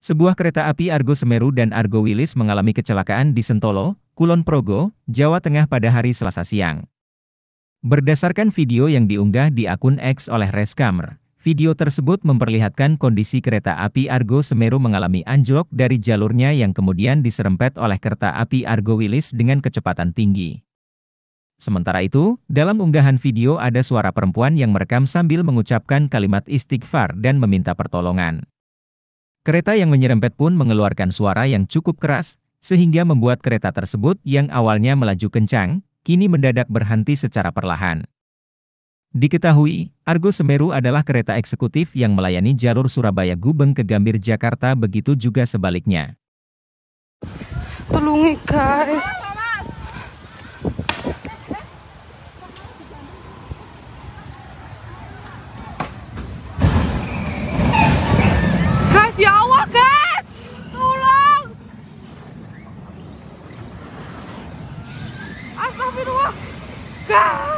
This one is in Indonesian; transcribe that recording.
Sebuah kereta api Argo Semeru dan Argo Wilis mengalami kecelakaan di Sentolo, Kulon Progo, Jawa Tengah pada hari Selasa siang. Berdasarkan video yang diunggah di akun X oleh Reskamer, video tersebut memperlihatkan kondisi kereta api Argo Semeru mengalami anjlok dari jalurnya yang kemudian diserempet oleh kereta api Argo Wilis dengan kecepatan tinggi. Sementara itu, dalam unggahan video ada suara perempuan yang merekam sambil mengucapkan kalimat istighfar dan meminta pertolongan. Kereta yang menyerempet pun mengeluarkan suara yang cukup keras, sehingga membuat kereta tersebut yang awalnya melaju kencang, kini mendadak berhenti secara perlahan. Diketahui, Argo Semeru adalah kereta eksekutif yang melayani jalur Surabaya Gubeng ke Gambir Jakarta begitu juga sebaliknya. Tolongi guys, Astagfirullah. Gah.